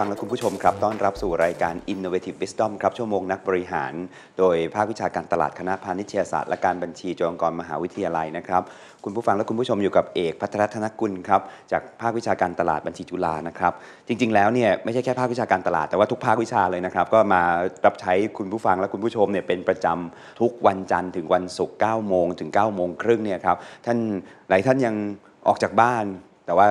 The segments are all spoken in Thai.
ฟังและคุณผู้ชมครับต้อนรับสู่รายการ Innovative Wisdom ครับชั่วโมงนักบริหาร โดยภาควิชาการตลาดคณะพาณิชยศาสตร์และการบัญชีจุฬาลงกรณ์มหาวิทยาลัยนะครับคุณผู้ฟังและคุณผู้ชมอยู่กับเอกพัทรธนกุลครับจากภาควิชาการตลาดบัญชีจุฬานะครับ จริง ๆแล้วเนี่ยไม่ใช่แค่ภาควิชาการตลาดแต่ว่าทุกภาควิชาเลยนะครับ ก็มารับใช้คุณผู้ฟังและคุณผู้ชมเนี่ยเป็นประจำทุกวันจันทร์ถึงวันศุกร์9โมงถึง 9 โมงครึ่งเนี่ยครับท่านหลายท่านยังออกจากบ้านแต่ว่า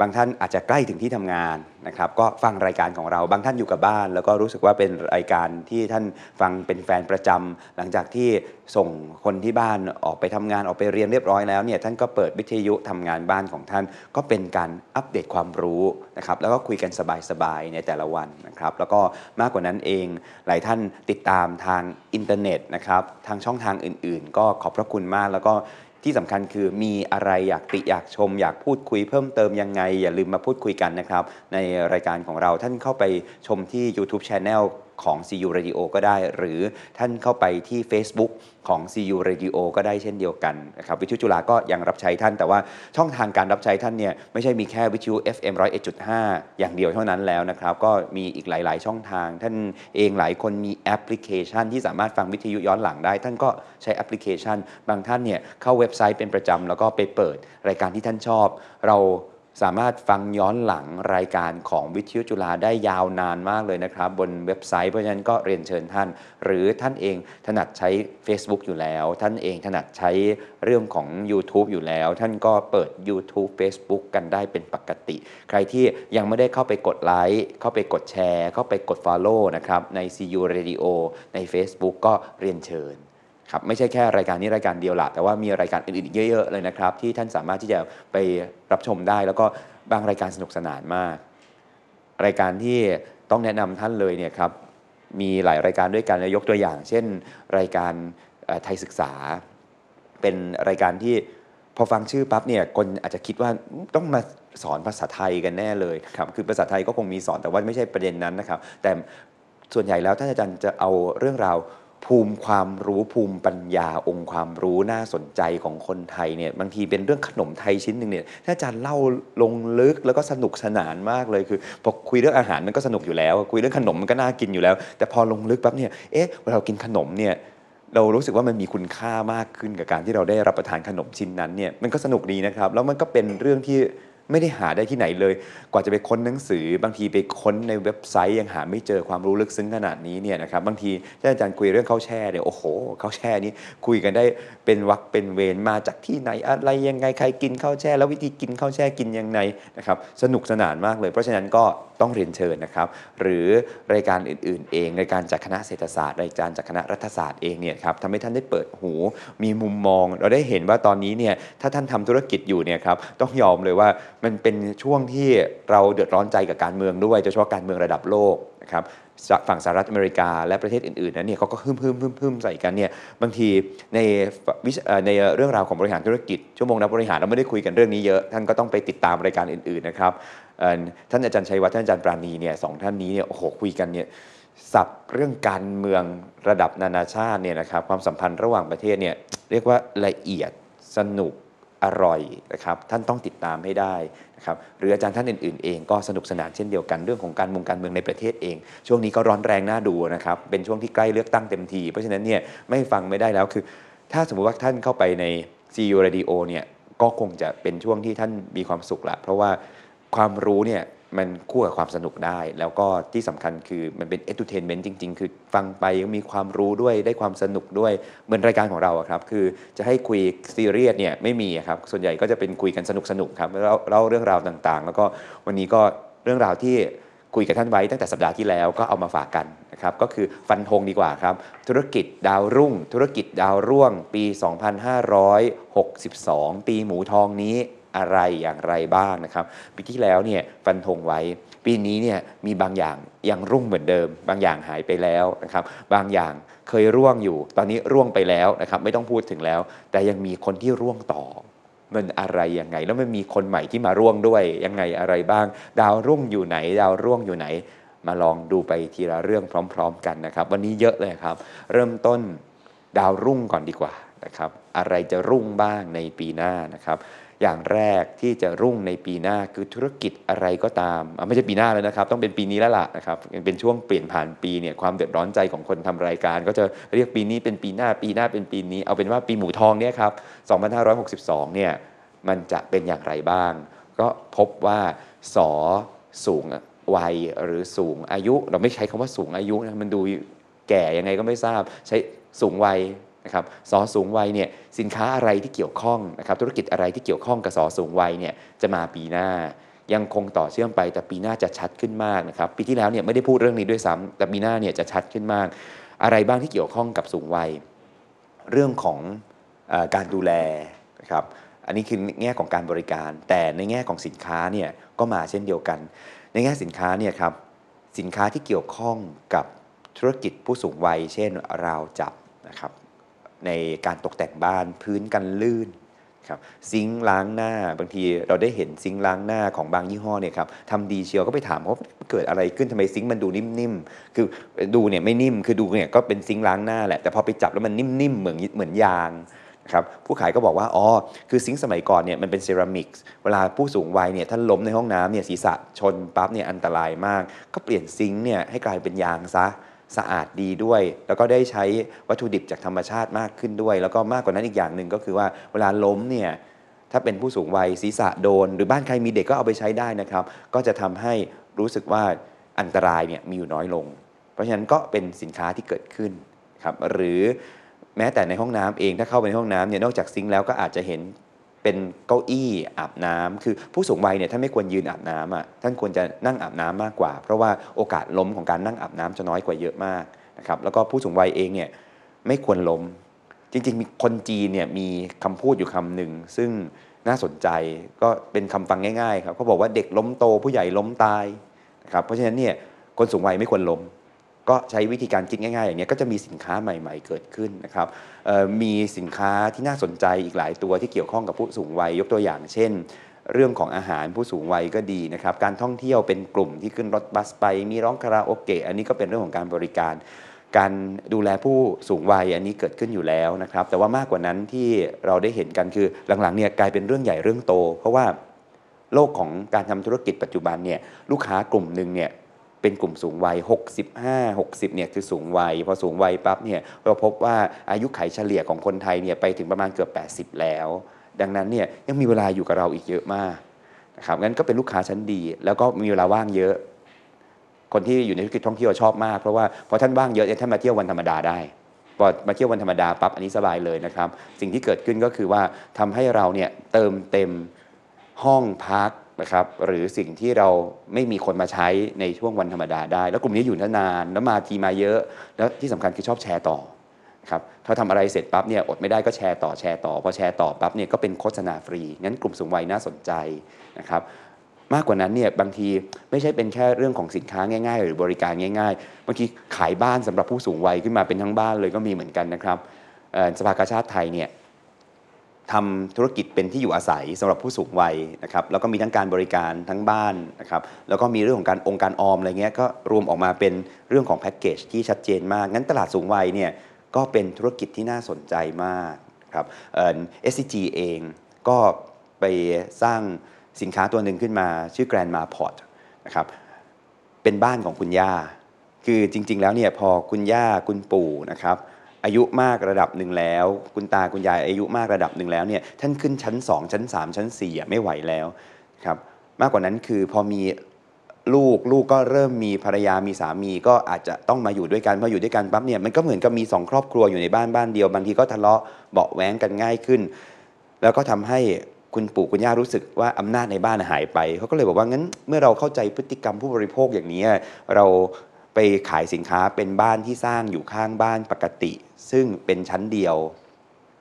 บางท่านอาจจะใกล้ถึงที่ทำงานนะครับก็ฟังรายการของเราบางท่านอยู่กับบ้าน แล้วก็รู้สึกว่าเป็นรายการที่ท่านฟังเป็นแฟนประจำ หลังจากที่ส่งคนที่บ้านออกไปทำงานออกไปเรียนเรียบร้อยแล้วเนี่ยท่านก็เปิดวิทยุทำงานบ้านของท่าน ก็เป็นการอัปเดตความรู้นะครับแล้วก็คุยกันสบายๆในแต่ละวันนะครับแล้วก็มากกว่านั้นเองหลายท่านติดตามทางอินเทอร์เน็ตนะครับทางช่องทางอื่น ๆ ก็ขอบพระคุณมากแล้วก็ที่สำคัญคือมีอะไรอยากติอยากชมอยากพูดคุยเพิ่มเติมยังไง อย่าลืมมาพูดคุยกันนะครับ ในรายการของเราท่านเข้าไปชมที่ YouTube c h a n e l ของ CU Radio ก็ได้หรือท่านเข้าไปที่ Facebook ของ CU Radio ก็ได้เช่นเดียวกันนะครับวิทยุจุฬาก็ยังรับใช้ท่าน แต่ว่าช่องทางการรับใช้ท่านเนี่ยไม่ใช่มีแค่วิทยุ FM 101.5อย่างเดียวเท่านั้นแล้วนะครับ ก็มีอีกหลาย ๆ ช่องทางท่านเองหลายคนมีแอปพลิเคชันที่สามารถฟังวิทยุย้อนหลังได้ ท่านก็ใช้แอปพลิเคชัน บางท่านเนี่ยเข้าเว็บไซต์เป็นประจำแล้วก็ไปเปิด รายการที่ท่านชอบ เราสามารถฟังย้อนหลังรายการของวิทยุจุฬาได้ยาวนานมากเลยนะครับ บนเว็บไซต์เพราะฉะนั้นก็เรียนเชิญท่าน หรือท่านเองถนัดใช้ Facebook อยู่แล้ว ท่านเองถนัดใช้เรื่องของ YouTube อยู่แล้ว ท่านก็เปิด YouTube Facebook กันได้เป็นปกติ ใครที่ยังไม่ได้เข้าไปกดไลค์เข้าไปกดแชร์เข้าไปกด Follow นะครับ ใน CU Radio ใน Facebook ก็เรียนเชิญครับไม่ใช่แค่รายการนี้รายการเดียวละแต่ว่ามีรายการอื่นๆเยอะๆเลยนะครับ ที่ท่านสามารถที่จะไปรับชมได้แล้วก็บางรายการสนุกสนานมาก รายการที่ต้องแนะนำท่านเลยเนี่ยครับมีหลายรายการด้วยกันยกตัวอย่าง เช่นรายการไทยศึกษา เป็นรายการที่พอฟังชื่อปั๊บเนี่ยคนอาจจะคิดว่าต้องมาสอนภาษาไทยกันแน่เลยครับคือภาษาไทยก็คงมีสอนแต่ว่าไม่ใช่ประเด็นนั้นนะครับ แต่ส่วนใหญ่แล้วท่านอาจารย์จะเอาเรื่องราวภูมิความรู้ภูมิปัญญาองค์ความรู้น่าสนใจของคนไทยเนี่ย บางทีเป็นเรื่องขนมไทยชิ้นหนึ่งเนี่ยถ้าอาจารย์เล่าลงลึกแล้วก็สนุกสนานมากเลยคือพอคุยเรื่องอาหารมันก็สนุกอยู่แล้ว คุยเรื่องขนมมันก็น่ากินอยู่แล้ว แต่พอลงลึกปั๊บเนี่ยเอ๊ะเรากินขนมเนี่ย เรารู้สึกว่ามันมีคุณค่ามากขึ้นกับการที่เราได้รับประทานขนมชิ้นนั้นเนี่ยมันก็สนุกดีนะครับแล้วมันก็เป็นเรื่องที่ไม่ได้หาได้ที่ไหนเลย กว่าจะไปค้นหนังสือ บางทีไปค้นในเว็บไซต์ยังหาไม่เจอความรู้ลึกซึ้งขนาดนี้เนี่ยนะครับ บางทีทอาจารย์คุยเรื่องข้าวแช่เนี่ยโอ้โหข้าวแช่นี้คุยกันได้เป็นวักเป็นเวรมาจากที่ไหน อะไรยังไง ใครกินข้าวแช่ แล้ววิธีกินข้าวแช่กินยังไงนะครับ สนุกสนานมากเลย เพราะฉะนั้นก็ต้องเรียนเชิญนะครับ หรือรายการอื่น ๆ เองรายการจากคณะเศรษฐศาสตร์รายการจากคณะรัฐศาสตร์เองเนี่ยครับทำให้ท่านได้เปิดหูมีมุมมอง เราได้เห็นว่าตอนนี้เนี่ยถ้าท่านทำธุรกิจอยู่เนี่ยครับต้องยอมเลยว่ามันเป็นช่วงที่เราเดือดร้อนใจกับการเมืองด้วยโดยเฉพาะการเมืองระดับโลกนะครับฝั่งสหรัฐอเมริกา และประเทศอื่นๆนั้นเนี่ยเขาก็ฮึ่มฮึ่มฮึ่มฮึ่มใส่กันเนี่ยบางทีในในเรื่องราวของบริหารธุรกิจชั่วโมงนักบริหารเราไม่ได้คุยกันเรื่องนี้เยอะท่านก็ต้องไปติดตามรายการอื่น ๆนะครับท่านอาจารย์ชัยวัฒน์ ท่านอาจารย์ปราณี เนี่ยสองท่านนี้ เนี่ย โอ้โห คุยกันเนี่ย สับเรื่องการเมืองระดับนานาชาติ เนี่ยนะครับ ความสัมพันธ์ระหว่างประเทศ เนี่ย เรียกว่าละเอียด สนุกอร่อยนะครับ ท่านต้องติดตามให้ได้นะครับ หรืออาจารย์ท่านอื่นๆเองก็สนุกสนานเช่นเดียวกันเรื่องของการมงการเมืองในประเทศเอง ช่วงนี้ก็ร้อนแรงน่าดูนะครับ เป็นช่วงที่ใกล้เลือกตั้งเต็มที เพราะฉะนั้น เนี่ย ไม่ฟังไม่ได้แล้ว คือ ถ้าสมมติว่าท่านเข้าไปใน c ี u ี a d โอเนี่ย ก็คงจะเป็นช่วงที่ท่านมีความสุขละเพราะว่าความรู้เนี่ยมันคู่กับความสนุกได้ แล้วก็ที่สำคัญคือมันเป็นเอ็เตเทนเมนต์จริงๆ คือฟังไปมีความรู้ด้วยได้ความสนุกด้วยเหมือนรายการของเราครับ คือจะให้คุยซีเรียสเนี่ยไม่มีครับส่วนใหญ่ก็จะเป็นคุยกันสนุกๆครับเล่าเรื่องราวต่างๆ แล้วก็วันนี้ก็เรื่องราวที่คุยกับท่านไว้ตั้งแต่สัปดาห์ที่แล้วก็เอามาฝากกันนะครับก็คือฟันธงดีกว่าครับธุรกิจดาวรุ่ง ธุรกิจดาวร่วง ปี 2562ปีหมูทองนี้อะไรอย่างไรบ้างนะครับปีที่แล้วเนี่ยฟันธงไว้ปีนี้เนี่ยมีบางอย่างยังรุ่งเหมือนเดิม บางอย่างหายไปแล้วนะครับ บางอย่างเคยร่วงอยู่ ตอนนี้ร่วงไปแล้วนะครับ ไม่ต้องพูดถึงแล้ว แต่ยังมีคนที่ร่วงต่อ มันอะไรยังไง แล้วมันมีคนใหม่ที่มาร่วงด้วยยังไงอะไรบ้าง ดาวรุ่งอยู่ไหน ดาวร่วงอยู่ไหน มาลองดูไปทีละเรื่องพร้อม ๆ กันนะครับ วันนี้เยอะเลยครับ เริ่มต้นดาวรุ่งก่อนดีกว่านะครับ อะไรจะรุ่งบ้างในปีหน้านะครับอย่างแรกที่จะรุ่งในปีหน้าคือธุรกิจอะไรก็ตามไม่ใช่ปีหน้าแล้วนะครับ ต้องเป็นปีนี้แล้วล่ะนะครับ เป็นช่วงเปลี่ยนผ่านปีเนี่ยความเดือดร้อนใจของคนทำรายการ ก็จะเรียกปีนี้เป็นปีหน้าปีหน้าเป็นปีนี้เอาเป็นว่าปีหมูทองเนี่ยครับ2562เนี่ยมันจะเป็นอย่างไรบ้าง ก็พบว่าสอสูงวัยหรือสูงอายุ เราไม่ใช้คำว่าสูงอายุนะมันดูแก่ยังไงก็ไม่ทราบใช้สูงวัยนะครับสอสูงวัยเนี่ยสินค้าอะไรที่เกี่ยวข้องนะครับ ธุรกิจอะไรที่เกี่ยวข้องกับสอสูงวัยเนี่ยจะมาปีหน้ายังคงต่อเชื่อมไป แต่ปีหน้าจะชัดขึ้นมากนะครับปีที่แล้วเนี่ยไม่ได้พูดเรื่องนี้ด้วยซ้ำแต่ปีหน้าเนี่ยจะชัดขึ้นมาก อะไรบ้างที่เกี่ยวข้องกับสูงวัย เรื่องของอการดูแลนะครับ อันนี้คือแง่ของการบริการ แต่ในแง่ของสินค้าเนี่ยก็มาเช่นเดียวกัน ในแง่สินค้าเนี่ยครับสินค้าที่เกี่ยวข้องกับธุรกิจผู้สูงวัย เช่นราวจับนะครับในการตกแต่งบ้านพื้นกันลื่นครับซิงล้างหน้า บางทีเราได้เห็นซิงล้างหน้าของบางยี่ห้อเนี่ยครับทำดีเชียวก็ไปถามว่าเกิดอะไรขึ้นทำไมซิงมันดูนิ่มๆคือดูเนี่ยไม่นิ่มคือดูเนี่ยก็เป็นซิงล้างหน้าแหละแต่พอไปจับแล้วมันนิ่มๆเหมือนเหมือนยางครับผู้ขายก็บอกว่าอ๋อคือซิงสมัยก่อนเนี่ยมันเป็นเซรามิกเวลาผู้สูงวัยเนี่ยท่านล้มในห้องน้ำเนี่ยศีรษะชนปั๊บเนี่ยอันตรายมาก ก็เปลี่ยนซิงเนี่ยให้กลายเป็นยางซะสะอาดดีด้วย แล้วก็ได้ใช้วัตถุดิบจากธรรมชาติมากขึ้นด้วย แล้วก็มากกว่านั้นอีกอย่างหนึ่งก็คือว่าเวลาล้มเนี่ยถ้าเป็นผู้สูงวัยศีรษะโดน หรือบ้านใครมีเด็กก็เอาไปใช้ได้นะครับ ก็จะทำให้รู้สึกว่าอันตรายเนี่ยมีอยู่น้อยลง เพราะฉะนั้นก็เป็นสินค้าที่เกิดขึ้นครับหรือแม้แต่ในห้องน้ำเองถ้าเข้าไปในห้องน้ำเนี่ยนอกจากซิงค์แล้ว ก็อาจจะเห็นเป็นเก้าอี้อาบน้ำ คือผู้สูงวัยเนี่ยท่านไม่ควรยืนอาบน้ำอ่ะท่านควรจะนั่งอาบน้ำมากกว่า เพราะว่าโอกาสล้มของการนั่งอาบน้ำจะน้อยกว่าเยอะมากนะครับแล้วก็ผู้สูงวัยเองเนี่ยไม่ควรล้มจริงๆมีคนจีนเนี่ยมีคำพูดอยู่คำหนึ่งซึ่งน่าสนใจก็เป็นคำฟังง่ายๆ ครับเขาบอกว่าเด็กล้มโตผู้ใหญ่ล้มตายนะครับเพราะฉะนั้นเนี่ยคนสูงวัยไม่ควรล้มก็ใช้วิธีการคิดง่ายๆอย่างนี้ก็จะมีสินค้าใหม่ ๆ เกิดขึ้นนะครับมีสินค้าที่น่าสนใจอีกหลายตัวที่เกี่ยวข้องกับผู้สูงวัยยกตัวอย่าง เช่นเรื่องของอาหารผู้สูงวัยก็ดีนะครับการท่องเที่ยวเป็นกลุ่มที่ขึ้นรถบัสไป มีร้องคาราโอเกะอันนี้ก็เป็นเรื่องของการบริการ การดูแลผู้สูงวัยอันนี้เกิดขึ้นอยู่แล้วนะครับแต่ว่ามากกว่านั้นที่เราได้เห็นกันคือหลังๆเนี่ยกลายเป็นเรื่องใหญ่เรื่องโต เพราะว่าโลกของการทำธุรกิจปัจจุบันเนี่ยลูกค้ากลุ่มหนึ่งเนี่ยเป็นกลุ่มสูงวัย 65 60เนี่ยคือสูงวัย พอสูงวัยปั๊บเนี่ยเราพบว่าอายุไขเฉลี่ยของคนไทยเนี่ยไปถึงประมาณเกือบ80 แล้ว ดังนั้นเนี่ยยังมีเวลาอยู่กับเราอีกเยอะมากนะครับ งั้นก็เป็นลูกค้าชั้นดี แล้วก็มีเวลาว่างเยอะ คนที่อยู่ในธุรกิจท่องเที่ยวชอบมาก เพราะว่าพอท่านว่างเยอะเนี่ยท่านมาเที่ยววันธรรมดาได้ พอมาเที่ยววันธรรมดาปั๊บอันนี้สบายเลยนะครับ สิ่งที่เกิดขึ้นก็คือว่าทำให้เราเนี่ยเติมเต็มห้องพักนะครับหรือสิ่งที่เราไม่มีคนมาใช้ในช่วงวันธรรมดาได้ แล้วกลุ่มนี้อยู่นาน แล้วมาทีมาเยอะ แล้วที่สำคัญคือชอบแชร์ต่อครับเขาทำอะไรเสร็จปั๊บเนี่ยอดไม่ได้ก็แชร์ต่อแชร์ต่อพอแชร์ต่อปั๊บเนี่ยก็เป็นโฆษณาฟรีงั้นกลุ่มสูงวัยน่าสนใจนะครับมากกว่านั้นเนี่ยบางทีไม่ใช่เป็นแค่เรื่องของสินค้าง่าย ๆ หรือบริการง่ายๆบางทีขายบ้านสำหรับผู้สูงวัยขึ้นมาเป็นทั้งบ้านเลยก็มีเหมือนกันนะครับสภากาชาติไทยเนี่ยทำธุรกิจเป็นที่อยู่อาศัยสำหรับผู้สูงวัยนะครับ แล้วก็มีทั้งการบริการทั้งบ้านนะครับ แล้วก็มีเรื่องของการองค์การออมอะไรเงี้ยก็รวมออกมาเป็นเรื่องของแพ็กเกจที่ชัดเจนมาก งั้นตลาดสูงวัยเนี่ยก็เป็นธุรกิจที่น่าสนใจมากครับเอ่อ s c เองก็ไปสร้างสินค้าตัวหนึ่งขึ้นมา ชื่อรนด์มาพอร์ตนะครับเป็นบ้านของคุณย่า คือจริงๆ แล้วเนี่ยพอคุณย่าคุณปู่นะครับอายุมากระดับหนึ่งแล้ว คุณตาคุณยายอายุมากระดับหนึ่งแล้วเนี่ย ท่านขึ้นชั้นสองชั้นสามชั้นสี่ไม่ไหวแล้วครับ มากกว่านั้นคือพอมีลูกลูกก็เริ่มมีภรรยามีสามี ก็อาจจะต้องมาอยู่ด้วยกันพออยู่ด้วยกันปั๊บเนี่ยมันก็เหมือนกับมีสองครอบครัวอยู่ในบ้านบ้านเดียวบางทีก็ทะเลาะเบาแหวงกันง่ายขึ้น แล้วก็ทำให้คุณปู่คุณย่ารู้สึกว่าอำนาจในบ้านหายไปเขาก็เลยบอกว่างั้นเมื่อเราเข้าใจพฤติกรรมผู้บริโภคอย่างนี้เราไปขายสินค้าเป็นบ้านที่สร้างอยู่ข้างบ้านปกติ ซึ่งเป็นชั้นเดียว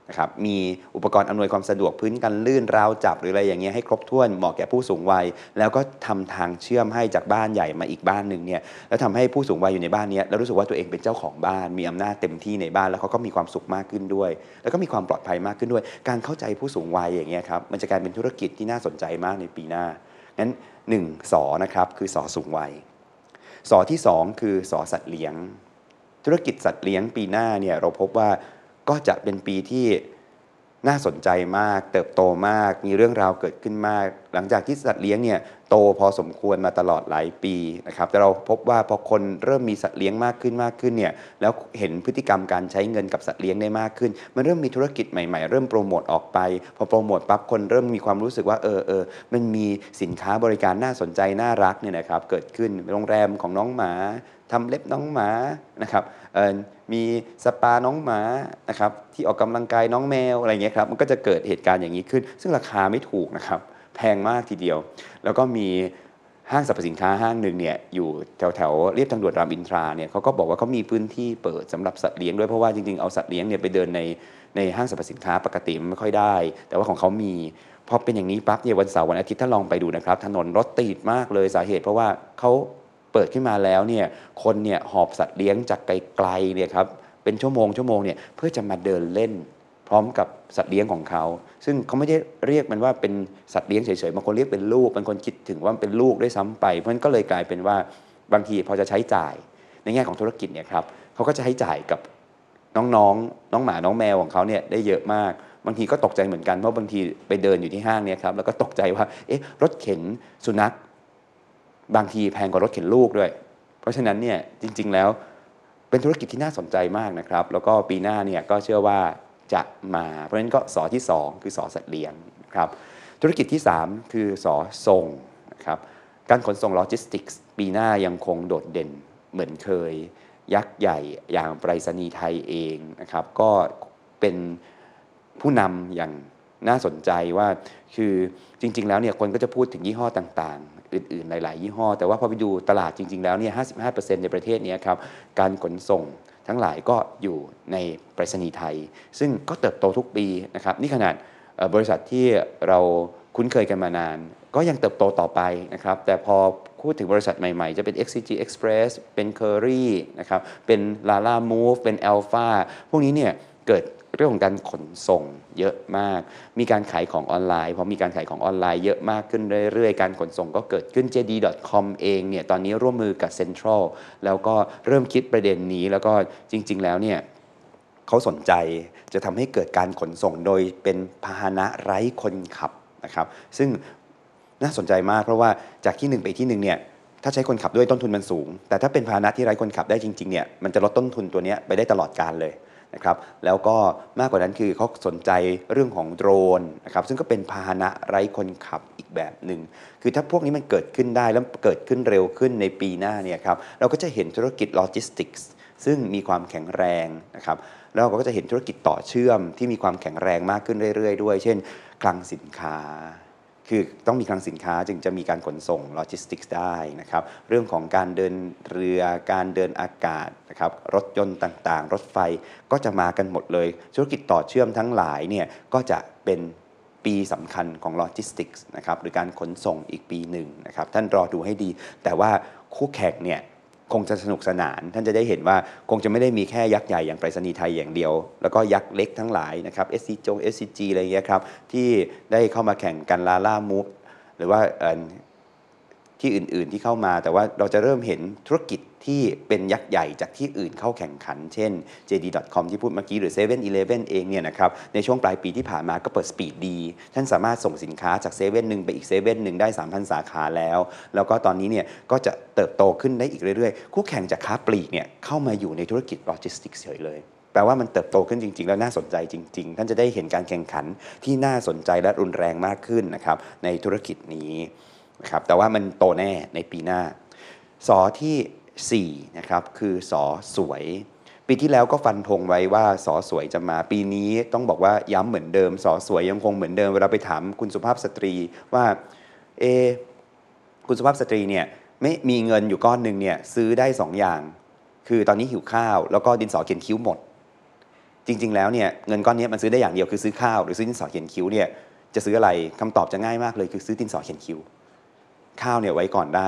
นะครับมีอุปกรณ์อำนวยความสะดวกพื้นกันลื่นราวจับหรืออะไรอย่างเงี้ยให้ ครบถ้วนเหมาะแก่ผู้สูงวัย แล้วก็ทำทางเชื่อมให้จากบ้านใหญ่มาอีกบ้านหนึ่งเนี่ยแล้วทำให้ผู้สูงวัยอยู่ในบ้านเนี้ยแล้วรู้สึกว่าตัวเองเป็นเจ้าของบ้าน มีอำนาจเต็มที่ในบ้านแล้วเขาก็มีความสุขมากขึ้นด้วย แล้วก็มีความปลอดภัยมากขึ้นด้วย การเข้าใจผู้สูงวัยอย่างเงี้ยครับมันจะกลายเป็นธุรกิจที่น่าสนใจมากในปีหน้างั้น1สอนะครับคือสอสูงวัยสอที่ 2 คือ สอสัตว์เลี้ยง ธุรกิจสัตว์เลี้ยงปีหน้าเนี่ยเราพบว่าก็จะเป็นปีที่น่าสนใจมากเติบโตมาก มีเรื่องราวเกิดขึ้นมาก หลังจากที่สัตว์เลี้ยงเนี่ยโตพอสมควรมาตลอดหลายปีนะครับแต่เราพบว่าพอคนเริ่มมีสัตว์เลี้ยงมากขึ้นมากขึ้นเนี่ยแล้วเห็นพฤติกรรมการใช้เงินกับสัตว์เลี้ยงได้มากขึ้น มันเริ่มมีธุรกิจใหม่ๆ เริ่มโปรโมทออกไป พอโปรโมทปั๊บคนเริ่มมีความรู้สึกว่าเออเออมันมีสินค้าบริการน่าสนใจน่ารักเนี่ยนะครับเกิดขึ้นโรงแรมของน้องหมาทำเล็บน้องหมานะครับมีสปาน้องหมานะครับที่ออกกำลังกายน้องแมวอะไรเงี้ยครับมันก็จะเกิดเหตุการณ์อย่างนี้ขึ้น ซึ่งราคาไม่ถูกนะครับ แพงมากทีเดียว แล้วก็มีห้างสรรพสินค้าห้างหนึ่งเนี่ยอยู่แถวแถวเรียบทางด่วนรามอินทราเนี่ยเขาก็บอกว่าเขามีพื้นที่เปิดสำหรับสัตว์เลี้ยงด้วยเพราะว่าจริงๆเอาสัตว์เลี้ยงเนี่ยไปเดินในในห้างสรรพสินค้าปกติมันไม่ค่อยได้ แต่ว่าของเขามีพอเป็นอย่างนี้ปั๊บเนี่ยวันเสาร์วันอาทิตย์ถ้าลองไปดูนะครับถนนรถติดมากเลยสาเหตุ เพราะว่าเขาเปิดขึ้นมาแล้วเนี่ย คนเนี่ยหอบสัตว์เลี้ยงจากไกลๆเนี่ยครับเป็นชั่วโมง ชั่วโมงเนี่ยเพื่อจะมาเดินเล่น พร้อมกับสัตว์เลี้ยงของเขาซึ่งเขาไม่ได้เรียกมันว่าเป็นสัตว์เลี้ยงเฉยๆบางคนเรียกเป็นลูกบางคนคิดถึงว่าเป็นลูกด้วยซ้ำไปเพราะนั้นก็เลยกลายเป็นว่าบางทีพอจะใช้จ่ายในแง่ของธุรกิจเนี่ยครับเขาก็จะใช้จ่ายกับน้องๆน้องหมา น้องแมวของเขาเนี่ยได้เยอะมาก บางทีก็ตกใจเหมือนกัน เพราะบางทีไปเดินอยู่ที่ห้างเนี่ยครับแล้วก็ตกใจว่า เอ๊ะ รถเข็นสุนัขบางทีแพงกว่ารถเข็นลูกด้วย เพราะฉะนั้นเนี่ยจริงๆ แล้วเป็นธุรกิจที่น่าสนใจมากนะครับแล้วก็ปีหน้าเนี่ยก็เชื่อว่าจะมา เพราะฉะนั้นก็สอที่2คือสอสัตว์เลี้ยงครับธุรกิจที่ 3 คือสอส่งนะครับการขนส่งโลจิสติกส์ปีหน้ายังคงโดดเด่นเหมือนเคย ยักษ์ใหญ่อย่างไปรษณีย์ไทยเองนะครับก็เป็นผู้นำอย่างน่าสนใจว่าคือจริงๆ แล้วเนี่ยคนก็จะพูดถึงยี่ห้อต่างๆอื่นๆหลายๆ ยี่ห้อแต่ว่าพอไปดูตลาดจริงๆแล้วเนี่ย 55%ในประเทศนี้ครับการขนส่งทั้งหลายก็อยู่ในไปรษณีย์ไทย ซึ่งก็เติบโตทุกปีนะครับนี่ขนาดบริษัทที่เราคุ้นเคยกันมานานก็ยังเติบโตต่อไปนะครับแต่พอพูดถึงบริษัทใหม่ๆ จะเป็น XCG Express เป็น Curry นะครับเป็น Lala Move เป็น Alpha พวกนี้เนี่ยเกิดเรื่องของการขนส่งเยอะมาก มีการขายของออนไลน์พอมีการขายของออนไลน์เยอะมากขึ้นเรื่อยๆ การขนส่งก็เกิดขึ้น JD.com เองเนี่ยตอนนี้ร่วมมือกับเซ็นทรัลแล้วก็เริ่มคิดประเด็นนี้แล้วก็จริง ๆ แล้วเนี่ยเขาสนใจจะทำให้เกิดการขนส่งโดยเป็นพาหนะไร้คนขับนะครับซึ่งน่าสนใจมากเพราะว่าจากที่หนึ่งไปที่หนึ่งเนี่ยถ้าใช้คนขับด้วยต้นทุนมันสูง แต่ถ้าเป็นพาหนะที่ไร้คนขับได้จริงๆเนี่ยมันจะลดต้นทุนตัวนี้ไปได้ตลอดการเลยนะครับแล้วก็มากกว่านั้นคือเขาสนใจเรื่องของโดรนนะครับซึ่งก็เป็นพาหนะไร้คนขับอีกแบบหนึ่งคือถ้าพวกนี้มันเกิดขึ้นได้แล้วเกิดขึ้นเร็วขึ้นในปีหน้าเนี่ยครับเราก็จะเห็นธุรกิจโลจิสติกส์ซึ่งมีความแข็งแรงนะครับแล้วเราก็จะเห็นธุรกิจต่อเชื่อมที่มีความแข็งแรงมากขึ้นเรื่อยๆด้วย เช่นคลังสินค้าคือต้องมีคลังสินค้าจึงจะมีการขนส่งโลจิสติกส์ได้นะครับ เรื่องของการเดินเรือ การเดินอากาศ นะครับ รถยนต์ต่างๆ รถไฟก็จะมากันหมดเลย ธุรกิจต่อเชื่อมทั้งหลายเนี่ย ก็จะเป็นปีสำคัญของโลจิสติกส์นะครับ หรือการขนส่งอีกปีหนึ่งนะครับ ท่านรอดูให้ดี แต่ว่าคู่แข่งเนี่ยคงจะสนุกสนานท่านจะได้เห็นว่าคงจะไม่ได้มีแค่ยักษ์ใหญ่อย่างไปรษณีย์ไทยอย่างเดียว แล้วก็ยักษ์เล็กทั้งหลายนะครับ SC จง SCG อะไรเงี้ยครับ ที่ได้เข้ามาแข่งกันลาล่ามูฟหรือว่าที่อื่นๆที่เข้ามาแต่ว่าเราจะเริ่มเห็นธุรกิจที่เป็นยักษ์ใหญ่จากที่อื่นเข้าแข่งขัน เช่น JD.com ที่พูดเมื่อกี้ หรือ7 e เ e ่ e อเองเนี่ยนะครับในช่วงปลายปีที่ผ่านมาก็เปิดสปีดดี ท่านสามารถส่งสินค้าจากเซเว่นหนึ่งไปอีกเซเว่นหนึ่งได้ 3,000 สาขาแล้ว แล้วก็ตอนนี้เนี่ยก็จะเติบโตขึ้นได้อีกเรื่อยๆ คู่แข่งจากค้าปลีกเนี่ยเข้ามาอยู่ในธุรกิจโลจิสติกส์เฉยเลย แปลว่ามันเติบโตขึ้นจริง ๆแล้วน่าสนใจจริง ๆ ท่านจะได้เห็นการแข่งขันที่น่าสนใจและรุนแรงมากขึ้นนะครับในธุรกิจนี้ะครับแต่ว่ามันโตแน่ในปีหน้าสอที่4นะครับคือสอสวย ปีที่แล้วก็ฟันธงไว้ว่าสอสวยจะมา ปีนี้ต้องบอกว่าย้ำเหมือนเดิม สอสวยยังคงเหมือนเดิม เวลาไปถามคุณสุภาพสตรีว่า เอคุณสุภาพสตรีเนี่ยไม่มีเงินอยู่ก้อนหนึ่งเนี่ยซื้อได้2ออย่าง คือตอนนี้หิวข้าว แล้วก็ดินสอเขียนคิ้วหมด จริงๆ แล้วเนี่ยเงินก้อนนี้มันซื้อได้อย่างเดียวคือซื้อข้าวหรือซื้อดินสอเขียนคิ้วเนี่ยจะซื้ออะไรคำตอบจะง่ายมากเลยคือซื้อดินสอเขียนคิ้วข้าวเนี่ยไว้ก่อนได้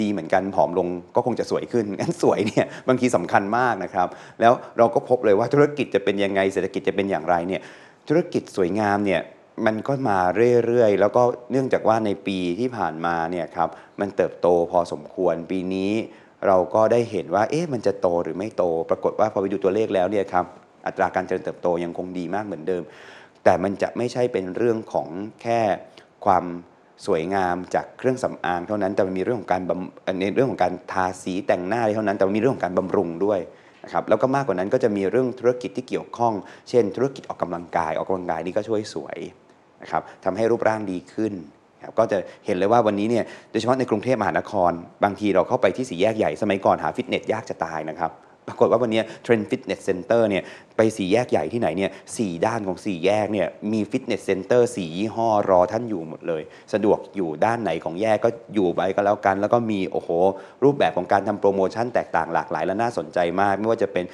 ดีเหมือนกันผอมลง ก็คงจะสวยขึ้นงั้นสวยเนี่ยบางทีสำคัญมากนะครับ แล้วเราก็พบเลยว่าธุรกิจจะเป็นยังไงเศรษฐกิจจะเป็นอย่างไรเนี่ย ธุรกิจสวยงามเนี่ยมันก็มาเรื่อยๆแล้วก็เนื่องจากว่าในปีที่ผ่านมาเนี่ยครับมันเติบโตพอสมควรปีนี้เราก็ได้เห็นว่า เอ๊ะมันจะโตหรือไม่โตปรากฏว่าพอไปดูตัวเลขแล้วเนี่ยครับอัตราการเจริญเติบโตยังคงดีมากเหมือนเดิม แต่มันจะไม่ใช่เป็นเรื่องของแค่ความสวยงามจากเครื่องสำอางเท่านั้นแต่มันมีเรื่องของการบำในเรื่องของการทาสีแต่งหน้าเท่านั้นแต่มีเรื่องของการบำรุงด้วยนะครับแล้วก็มากกว่านั้นก็จะมีเรื่องธุรกิจที่เกี่ยวข้องเช่นธุรกิจออกกำลังกายออกกำลังกาย นี่ก็ช่วยสวยนะครับทำให้รูปร่างดีขึ้นก็จะเห็นเลยว่าวันนี้เนี่ยโดยเฉพาะในกรุงเทพมหานคร บางทีเราเข้าไปที่สี่แยกใหญ่สมัยก่อนหาฟิตเนสยากจะตายนะครับปรากฏว่าวันนี้เทรนด์ฟิตเนสเซ็นเตอร์เนี่ยไปสี่แยกใหญ่ที่ไหนเนี่ยสี่ด้านของสี่แยกเนี่ยมีฟิตเนสเซ็นเตอร์สี่ยี่ห้อรอท่านอยู่หมดเลย สะดวกอยู่ด้านไหนของแยกก็อยู่ไปก็แล้วกัน แล้วก็มี โอ้โห รูปแบบของการทำโปรโมชั่นแตกต่างหลากหลายและน่าสนใจมาก ไม่ว่าจะเป็น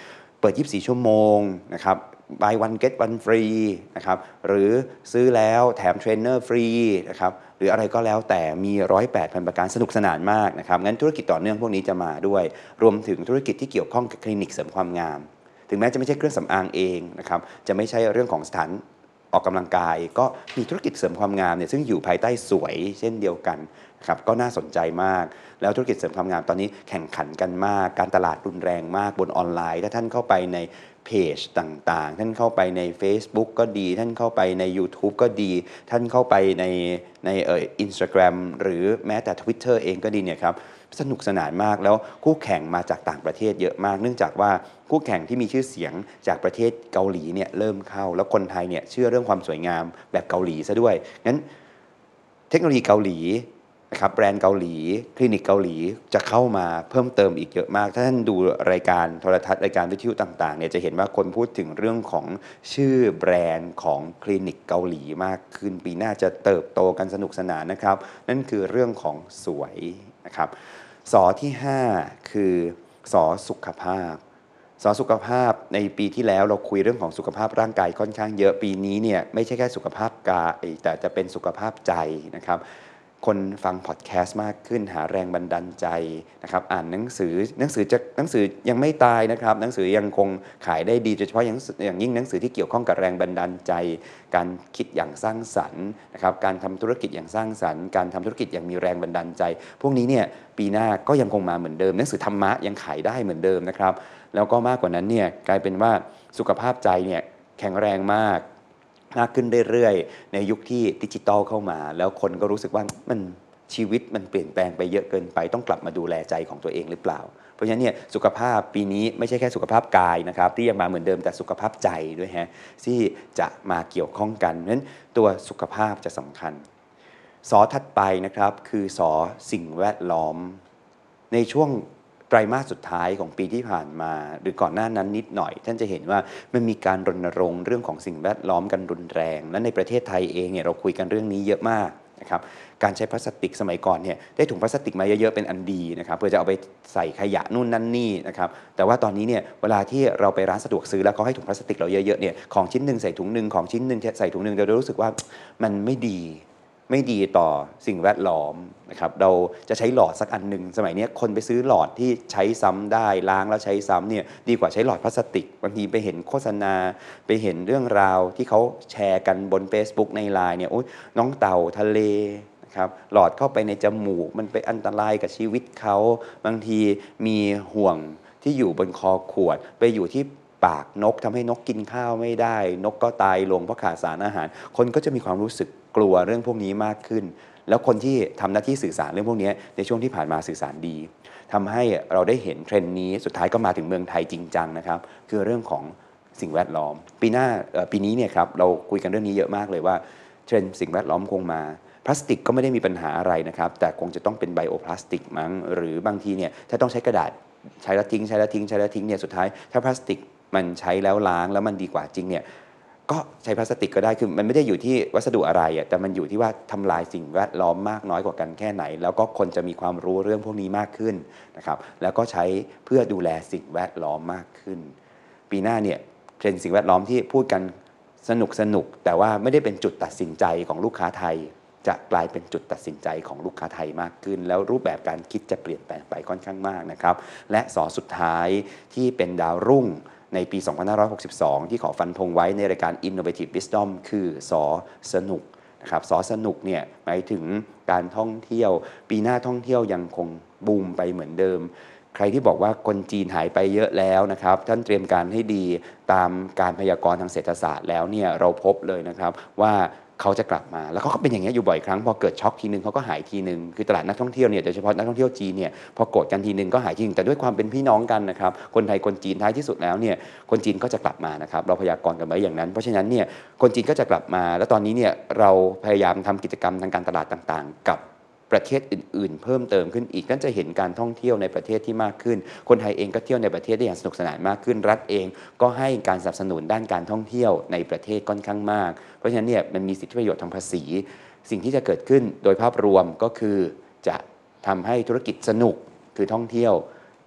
เปิด 24 ชั่วโมงนะครับ buy one get one free นะครับหรือซื้อแล้วแถมเทรนเนอร์ฟรีนะครับหรืออะไรก็แล้วแต่มี 108 พันประการสนุกสนานมากนะครับงั้นธุรกิจต่อเนื่องพวกนี้จะมาด้วย รวมถึงธุรกิจที่เกี่ยวข้องกับคลินิกเสริมความงาม ถึงแม้จะไม่ใช่เครื่องสำอางเองนะครับจะไม่ใช่เรื่องของสถานออกกำลังกายก็มีธุรกิจเสริมความงามเนี่ยซึ่งอยู่ภายใต้สวยเช่นเดียวกันครับก็น่าสนใจมากแล้วธุรกิจเสริมความงามตอนนี้แข่งขันกันมาก การตลาดรุนแรงมากบนออนไลน์ถ้าท่านเข้าไปในเพจต่างๆ ท่านเข้าไปใน Facebook ก็ดี ท่านเข้าไปใน YouTube ก็ดี ท่านเข้าไปในในเอออินสตาแกรมหรือแม้แต่ Twitter เองก็ดีเนี่ยครับ สนุกสนานมาก แล้วคู่แข่งมาจากต่างประเทศเยอะมาก เนื่องจากว่าคู่แข่งที่มีชื่อเสียงจากประเทศเกาหลีเนี่ยเริ่มเข้า แล้วคนไทยเนี่ยเชื่อเรื่องความสวยงามแบบเกาหลีซะด้วย งั้นเทคโนโลยีเกาหลีะครับแบรนด์เกาหลี คลินิกเกาหลีจะเข้ามาเพิ่มเติมอีกเยอะมากถ้าท่านดูรายการโทรทัศน์รายการวิทยุต่างๆเนี่ยจะเห็นว่าคนพูดถึงเรื่องของชื่อแบรนด์ของคลินิกเกาหลี มากขึ้นปีหน้าจะเติบโตกันสนุกสนานนะครับ นั่นคือเรื่องของสวยนะครับสอที่5คือสอสุขภาพสอสุขภาพในปีที่แล้วเราคุยเรื่องของสุขภาพร่างกายค่อนข้างเยอะปีนี้เนี่ยไม่ใช่แค่สุขภาพกายแต่จะเป็นสุขภาพใจนะครับคนฟังพอดแคสต์มากขึ้นหาแรงบันดาลใจนะครับอ่านหนังสือหนังสือจะหนังสือยังไม่ตายนะครับ หนังสือยังคงขายได้ดีโดยเฉพาะอย่างอย่างยิ่งหนังสือที่เกี่ยวข้องกับแรงบันดาลใจ การคิดอย่างสร้างสรรค์นะครับการทำธุรกิจอย่างสร้างสรรค์การทำธุรกิจอย่างมีแรงบันดาลใจ พวกนี้เนี่ยปีหน้าก็ยังคงมาเหมือนเดิมหนังสือธรรมะยังขายได้เหมือนเดิมนะครับแล้วก็มากกว่านั้นเนี่ยกลายเป็นว่า สุขภาพใจเนี่ยแข็งแรงมากมากขึ้นเรื่อยๆ ในยุคที่ดิจิตอลเข้ามา แล้วคนก็รู้สึกว่ามันชีวิตมันเปลี่ยนแปลงไปเยอะเกินไปต้องกลับมาดูแลใจของตัวเองหรือเปล่า เพราะฉะนั้นเนี่ยสุขภาพปีนี้ไม่ใช่แค่สุขภาพกายนะครับ ที่ยังมาเหมือนเดิมแต่สุขภาพใจด้วยฮะที่จะมาเกี่ยวข้องกันเพราะฉะนั้นตัวสุขภาพจะสำคัญ สอถัดไปนะครับคือสอสิ่งแวดล้อมในช่วงไตรมาสสุดท้ายของปีที่ผ่านมา หรือก่อนหน้านั้นนิดหน่อย ท่านจะเห็นว่ามันมีการรณรงค์เรื่องของสิ่งแวดล้อมกันรุนแรงและในประเทศไทยเองเนี่ยเราคุยกันเรื่องนี้เยอะมากนะครับการใช้พลาสติกสมัยก่อนเนี่ยได้ถุงพลาสติกมาเยอะๆเป็นอันดีนะครับเพื่อจะเอาไปใส่ขยะนู่นนั่นนี่นะครับแต่ว่าตอนนี้เนี่ยเวลาที่เราไปร้านสะดวกซื้อแล้วเขาให้ถุงพลาสติกเราเยอะๆเนี่ยของชิ้นหนึ่งใส่ถุงหนึ่งของชิ้นหนึ่งใส่ถุงหนึ่งเราจะรู้สึกว่ามันไม่ดีไม่ดีต่อสิ่งแวดล้อมนะครับ เราจะใช้หลอดสักอันหนึ่งสมัยนี้คนไปซื้อหลอดที่ใช้ซ้ำได้ล้างแล้วใช้ซ้ำเนี่ยดีกว่าใช้หลอดพลาสติก บางทีไปเห็นโฆษณาไปเห็นเรื่องราวที่เขาแชร์กันบน Facebook ในไลน์เนี่ยโอ้ยน้องเต่าทะเลนะครับหลอดเข้าไปในจมูก มันไปอันตรายกับชีวิตเขา บางทีมีห่วงที่อยู่บนคอขวด ไปอยู่ที่ปากนกทำให้นกกินข้าวไม่ได้ นกก็ตายลงเพราะขาดสารอาหาร คนก็จะมีความรู้สึกกลัวเรื่องพวกนี้มากขึ้น แล้วคนที่ทำหน้าที่สื่อสารเรื่องพวกนี้ ในช่วงที่ผ่านมาสื่อสารดี ทำให้เราได้เห็นเทรนด์นี้สุดท้ายก็มาถึงเมืองไทยจริงจังนะครับคือเรื่องของสิ่งแวดล้อม ปีหน้าปีนี้เนี่ยครับเราคุยกันเรื่องนี้เยอะมากเลยว่าเทรนด์สิ่งแวดล้อมคงมา พลาสติกก็ไม่ได้มีปัญหาอะไรนะครับ แต่คงจะต้องเป็นไบโอพลาสติกมั้ง หรือบางทีเนี่ยถ้าต้องใช้กระดาษใช้แล้วทิ้งใช้แล้วทิ้งใช้แล้วทิ้งเนี่ยสุดท้ายถ้าพลาสติกมันใช้แล้วล้างแล้วมันดีกว่าจริงเนี่ยก็ใช้พลาสติกก็ได้คือมันไม่ได้อยู่ที่วัสดุอะไรอ่ะแต่มันอยู่ที่ว่าทำลายสิ่งแวดล้อมมากน้อยกว่ากันแค่ไหน แล้วก็คนจะมีความรู้เรื่องพวกนี้มากขึ้นนะครับ แล้วก็ใช้เพื่อดูแลสิ่งแวดล้อมมากขึ้น ปีหน้าเนี่ยเทรนสิ่งแวดล้อมที่พูดกันสนุกสนุกแต่ว่าไม่ได้เป็นจุดตัดสินใจของลูกค้าไทย จะกลายเป็นจุดตัดสินใจของลูกค้าไทยมากขึ้น แล้วรูปแบบการคิดจะเปลี่ยนแปลงไปค่อนข้างมากนะครับ และสอสุดท้ายที่เป็นดาวรุ่งในปี 2562 ที่ขอฟันธงไว้ในรายการ Innovative Wisdom คือสอสนุกนะครับสอสนุกเนี่ยหมายถึงการท่องเที่ยว ปีหน้าท่องเที่ยวยังคงบูมไปเหมือนเดิม ใครที่บอกว่าคนจีนหายไปเยอะแล้วนะครับ ท่านเตรียมการให้ดีตามการพยากรณ์ทางเศรษฐศาสตร์แล้วเนี่ยเราพบเลยนะครับว่าเขาจะกลับมาแล้วเขาก็เป็นอย่างนี้อยู่บ่อยครั้งพอเกิดช็อกทีนึงเขาก็หายทีนึงคือตลาดนักท่องเที่ยวเนี่ยโดยเฉพาะนักท่องเที่ยวจีนเนี่ยพอโกรธกันทีนึงก็หายทีนึงแต่ด้วยความเป็นพี่น้องกันนะครับคนไทยคนจีนท้ายที่สุดแล้วเนี่ยคนจีนก็จะกลับมานะครับ เราพยากรณ์กันไว้อย่างนั้นเพราะฉะนั้นเนี่ยคนจีนก็จะกลับมา แล้วตอนนี้เนี่ยเราพยายามทำกิจกรรมทางการตลาดต่างๆ กับประเทศอื่นๆเพิ่มเติมขึ้นอีกนั่นจะเห็นการท่องเที่ยวในประเทศที่มากขึ้น คนไทยเองก็เที่ยวในประเทศได้อย่างสนุกสนานมากขึ้นรัฐเองก็ให้การสนับสนุนด้านการท่องเที่ยวในประเทศค่อนข้างมาก เพราะฉะนั้นเนี่ยมันมีสิทธิประโยชน์ทางภาษี สิ่งที่จะเกิดขึ้นโดยภาพรวมก็คือจะทำให้ธุรกิจสนุกคือท่องเที่ยว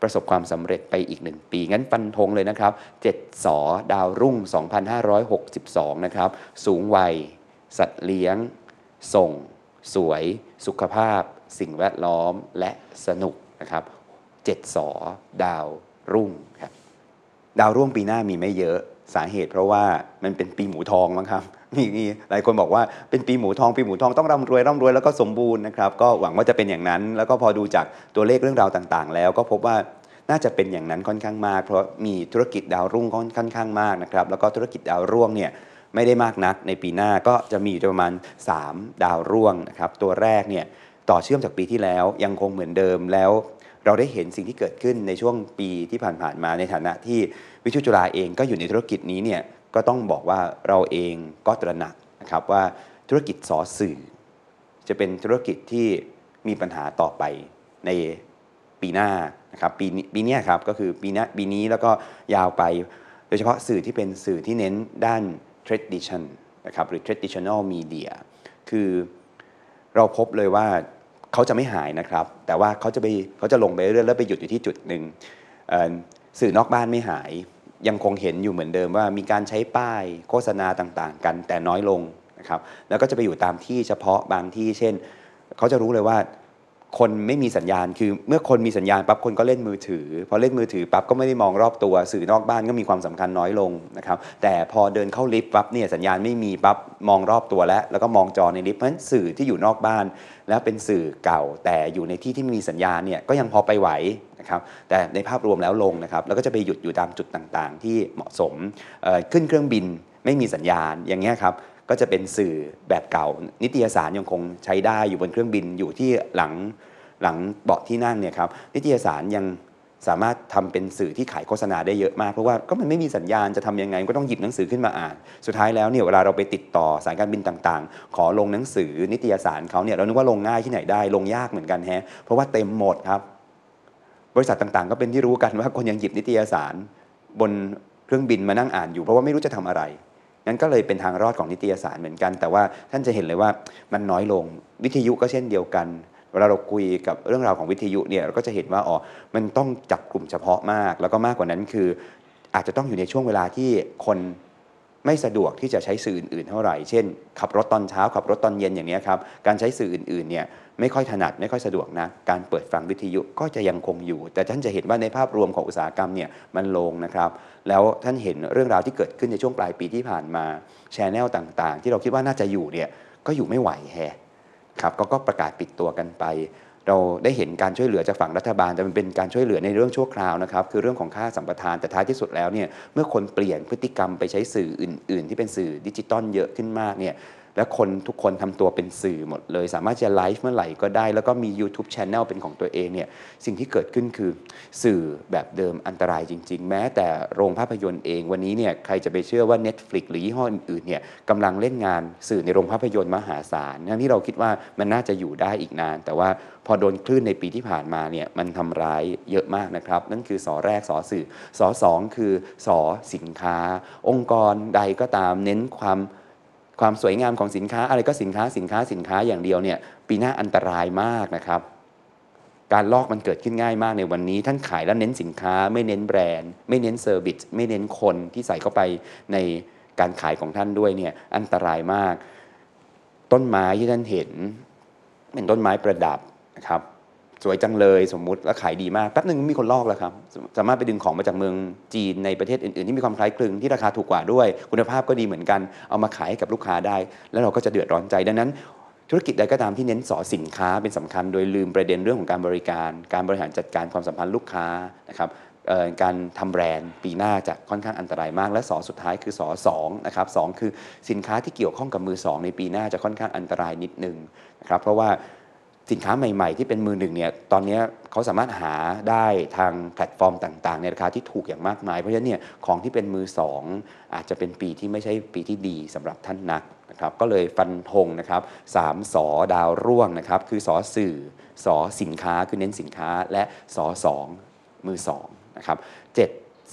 ประสบความสำเร็จไปอีกหนึ่งปีงั้นฟันธงเลยนะครับ7สอดาวรุ่ง2562นะครับสูงวัยสัตว์เลี้ยง ส่งสวยสุขภาพ สิ่งแวดล้อมและสนุกนะครับเจ็ดสอดาวรุ่งครับดาวรุ่งปีหน้ามีไม่เยอะสาเหตุ เพราะว่ามันเป็นปีหมูทองมั้งครับมีหลายคนบอกว่าเป็นปีหมูทอง ปีหมูทองต้องร่ำรวยร่ำรวยแล้วก็สมบูรณ์นะครับ ก็หวังว่าจะเป็นอย่างนั้น แล้วก็พอดูจากตัวเลขเรื่องราวต่างๆแล้วก็พบว่าน่าจะเป็นอย่างนั้นค่อนข้างมากเพราะมีธุรกิจดาวรุ่งค่อนข้างมากนะครับแล้วก็ธุรกิจดาวรุ่งเนี่ยไม่ได้มากนักในปีหน้าก็จะมีอยู่ประมาณ3ดาวร่วงนะครับตัวแรกเนี่ยต่อเชื่อมจากปีที่แล้วยังคงเหมือนเดิมแล้วเราได้เห็นสิ่งที่เกิดขึ้นในช่วงปีที่ผ่านๆมาในฐานะที่วิชุจุฬาเองก็อยู่ในธุรกิจนี้เนี่ยก็ต้องบอกว่าเราเองก็ตระหนักนะครับว่าธุรกิจสอสื่อจะเป็นธุรกิจที่มีปัญหาต่อไปในปีหน้านะครับปีปีนี้ครับก็คือปีนี้ปีนี้แล้วก็ยาวไปโดยเฉพาะสื่อที่เป็นสื่อที่เน้นด้าน tradition นะครับหรือ traditional media คือเราพบเลยว่าเขาจะไม่หายนะครับ แต่ว่าเขาจะไปเขาจะลงไปเรื่อยแล้วไปหยุดอยู่ที่จุดหนึ่ง สื่อนอกบ้านไม่หาย ยังคงเห็นอยู่เหมือนเดิมว่ามีการใช้ป้าย โฆษณาต่างๆ กันแต่น้อยลงนะครับแล้วก็จะไปอยู่ตามที่เฉพาะบางที่เช่น เขาจะรู้เลยว่าคนไม่มีสัญญาณคือ เมื่อคนมีสัญญาณปั๊บคนก็เล่นมือถือพอเล่นมือถือปั๊บก็ไม่ได้มองรอบตัว สื่อนอกบ้านก็มีความสำคัญน้อยลงนะครับ แต่พอเดินเข้าลิฟต์ปั๊บเนี่ยสัญญาณไม่มีปั๊บมองรอบตัวแล้ว แล้วก็มองจอในลิฟต์เพราะฉะนั้นสื่อที่อยู่นอกบ้าน แล้วเป็นสื่อเก่า แต่อยู่ในที่ที่มีสัญญาณเนี่ยก็ยังพอไปไหวนะครับ แต่ในภาพรวมแล้วลงนะครับ แล้วก็จะไปหยุดอยู่ตามจุดต่างๆ ที่เหมาะสมขึ้นเครื่องบินไม่มีสัญญาณอย่างเงี้ยครับก็จะเป็นสื่อแบบเก่า นิตยสารยังคงใช้ได้อยู่บนเครื่องบินอยู่ที่หลังหลังเบาะที่นั่งเนี่ยครับนิตยสารยังสามารถทำเป็นสื่อที่ขายโฆษณาได้เยอะมากเพราะว่าก็มันไม่มีสัญญาณจะทำยังไง ก็ต้องหยิบหนังสือขึ้นมาอ่าน สุดท้ายแล้วเนี่ยเวลาเราไปติดต่อสายการบินต่างๆ ขอลงหนังสือนิตยสารเขาเนี่ยเรานึกว่าลงง่ายที่ไหนได้ลงยากเหมือนกันแฮะเพราะว่าเต็มหมดครับ บริษัทต่างๆ ก็เป็นที่รู้กันว่า คนยังหยิบนิตยสารบนเครื่องบินมานั่งอ่านอยู่เพราะว่าไม่รู้จะทำอะไรงั้นก็เลยเป็นทางรอดของนิตยสารเหมือนกัน แต่ว่าท่านจะเห็นเลยว่ามันน้อยลงวิทยุก็เช่นเดียวกัน เวลาเราคุยกับเรื่องราวของวิทยุเนี่ยเราก็จะเห็นว่าอ๋อมันต้องจับกลุ่มเฉพาะมาก แล้วก็มากกว่านั้นคืออาจจะต้องอยู่ในช่วงเวลาที่คนไม่สะดวกที่จะใช้สื่ออื่นๆเท่าไหร่ เช่นขับรถตอนเช้าขับรถตอนเย็นอย่างนี้ครับ การใช้สื่ออื่นๆเนี่ยไม่ค่อยถนัด ไม่ค่อยสะดวกนะ การเปิดฟังวิทยุก็จะยังคงอยู่ แต่ท่านจะเห็นว่าในภาพรวมของอุตสาหกรรมเนี่ยมันลงนะครับ แล้วท่านเห็นเรื่องราวที่เกิดขึ้นในช่วงปลายปีที่ผ่านมาชแนลต่างๆ ที่เราคิดว่าน่าจะอยู่เนี่ยก็อยู่ไม่ไหวแฮครับกก็ประกาศปิดตัวกันไปเราได้เห็นการช่วยเหลือจากฝั่งรัฐบาลแต่มันเป็นการช่วยเหลือในเรื่องชั่วคราวนะครับ คือเรื่องของค่าสัมปทาน แต่ท้ายที่สุดแล้วเนี่ยเมื่อคนเปลี่ยนพฤติกรรมไปใช้สื่ออื่นๆ ที่เป็นสื่อดิจิตอลเยอะขึ้นมากเนี่ยและคนทุกคนทำตัวเป็นสื่อหมดเลยสามารถจะไลฟ์เมื่อไหร่ก็ได้ แล้วก็มี YouTube c h anel เป็นของตัวเองเนี่ยสิ่งที่เกิดขึ้นคือ สื่อแบบเดิมอันตรายจริงๆ แม้แต่โรงภาพยนตร์เองวันนี้เนี่ยใครจะไปเชื่อว่า Netflix หรือยี่ห้ออื่นๆเนี่ยกำลังเล่นงานสื่อในโรงภาพยนตร์มหาศาลที่เราคิดว่ามันน่าจะอยู่ได้อีกนาน แต่ว่าพอโดนคลื่นในปีที่ผ่านมาเนี่ยมันทำร้ายเยอะมากนะครับ นั่นคือสอแรกสอสื่อสอสองคือสอสินค้า องค์กรใดก็ตามเน้นความความสวยงามของสินค้าอะไรก็สินค้า สินค้าสินค้าอย่างเดียวเนี่ย ปีหน้าอันตรายมากนะครับ การลอกมันเกิดขึ้นง่ายมากในวันนี้ ท่านขายแล้วเน้นสินค้า ไม่เน้นแบรนด์ไม่เน้นเซอร์วิสไม่เน้นคนที่ใส่เข้าไปในการขายของท่านด้วยเนี่ยอันตรายมาก ต้นไม้ที่ท่านเห็น เป็นต้นไม้ประดับนะครับสวยจังเลยสมมุติแล้วขายดีมากแป๊บหนึ่งมีคนลอกแล้วครับ สามารถไปดึงของมาจากเมืองจีน ในประเทศอื่นๆ ที่มีความคล้ายคลึงที่ราคาถูกกว่าด้วย คุณภาพก็ดีเหมือนกัน เอามาขายให้กับลูกค้าได้ แล้วเราก็จะเดือดร้อนใจดังนั้น ธุรกิจใดก็ตามที่เน้นสอสินค้าเป็นสำคัญโดยลืมประเด็นเรื่องของการบริการการบริหารจัดการความสัมพันธ์ลูกค้านะครับการทำแบรนด์ ปีหน้าจะค่อนข้างอันตรายมากและสอสุดท้ายคือสอสองนะครับสคือสินค้าที่เกี่ยวข้องกับมือ2ในปีหน้าจะค่อนข้างอันตรายนิดนึงนะครับเพราะว่าสินค้าใหม่ ๆ ที่เป็นมือหนึ่งเนี่ยตอนนี้เขาสามารถหาได้ทางแพลตฟอร์มต่างๆ ในราคาที่ถูกอย่างมากมาย เพราะฉะนั้นเนี่ยของที่เป็นมือสองอาจจะเป็นปีที่ไม่ใช่ปีที่ดีสำหรับท่านนักนะครับก็เลยฟันธงนะครับสามสอดาวร่วงนะครับคือสอสื่อ สอสินค้าคือเน้นสินค้าและสอสองมือสองนะครับ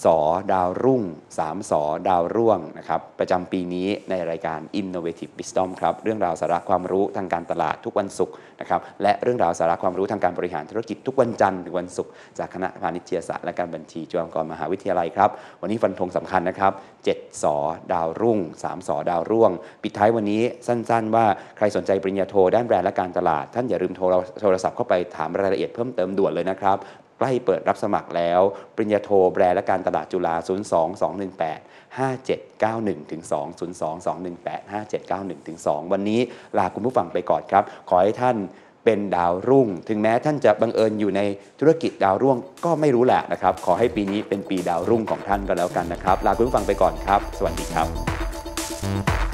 สอดาวรุ่ง3สอดาวร่วงนะครับ ประจำปีนี้ในรายการ Innovative Wisdom ครับ เรื่องราวสาระความรู้ทางการตลาดทุกวันศุกร์นะครับ และเรื่องราวสาระความรู้ทางการบริหารธุรกิจทุกวันจันทร์ถึงวันศุกร์จากคณะพาณิชยศาสตร์ และการบัญชีจุฬาลงกรณ์มหาวิทยาลัยครับ วันนี้ฟันธงสำคัญนะครับ7สอดาวรุ่ง3สอดาวร่วง ปิดท้ายวันนี้สั้น ๆ ว่าใครสนใจปริญญาโทด้านแบรนด์และการตลาดท่านอย่าลืมโทรโทรศัพท์เข้าไปถามรายละเอียดเพิ่มเติมด่วนเลยนะครับล้เปิดรับสมัครแล้วปริญญาโทแบรนด์และการตลาดจุฬา 0 2 2 1 8 5 7 9 1ถึง2 0 2 2 1 8 5 7 9 1ถึง2วันนี้ลาคุณผู้ฟังไปก่อนครับ ขอให้ท่านเป็นดาวรุ่ง ถึงแม้ท่านจะบังเอิญอยู่ในธุรกิจดาวรุ่งก็ไม่รู้แหละนะครับ ขอให้ปีนี้เป็นปีดาวรุ่งของท่านก็แล้วกันนะครับ ลาคุณผู้ฟังไปก่อนครับ สวัสดีครับ